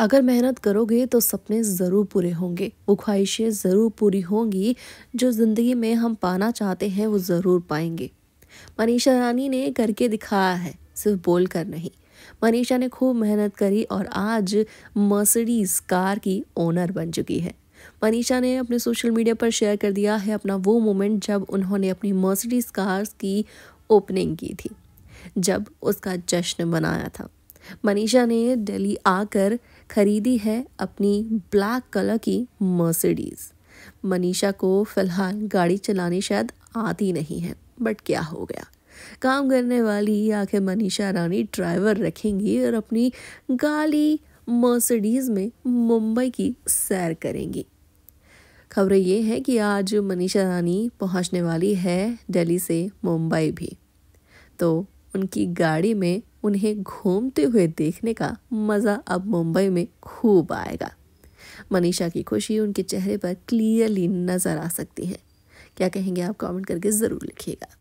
अगर मेहनत करोगे तो सपने ज़रूर पूरे होंगे वो ख्वाहिशें ज़रूर पूरी होंगी जो ज़िंदगी में हम पाना चाहते हैं वो ज़रूर पाएंगे मनीषा रानी ने करके दिखाया है सिर्फ बोल कर नहीं मनीषा ने खूब मेहनत करी और आज मर्सिडीज कार की ओनर बन चुकी है मनीषा ने अपने सोशल मीडिया पर शेयर कर दिया है अपना वो मोमेंट जब उन्होंने अपनी मर्सिडीज कार की ओपनिंग की थी जब उसका जश्न मनाया था मनीषा ने दिल्ली आकर खरीदी है अपनी ब्लैक कलर की मर्सिडीज़ मनीषा को फ़िलहाल गाड़ी चलाने शायद आती नहीं है बट क्या हो गया काम करने वाली आखिर मनीषा रानी ड्राइवर रखेंगी और अपनी गाली मर्सिडीज़ में मुंबई की सैर करेंगी खबरें ये हैं कि आज मनीषा रानी पहुंचने वाली है दिल्ली से मुंबई भी तो उनकी गाड़ी में उन्हें घूमते हुए देखने का मज़ा अब मुंबई में खूब आएगा मनीषा की खुशी उनके चेहरे पर क्लियरली नज़र आ सकती है क्या कहेंगे आप कमेंट करके ज़रूर लिखिएगा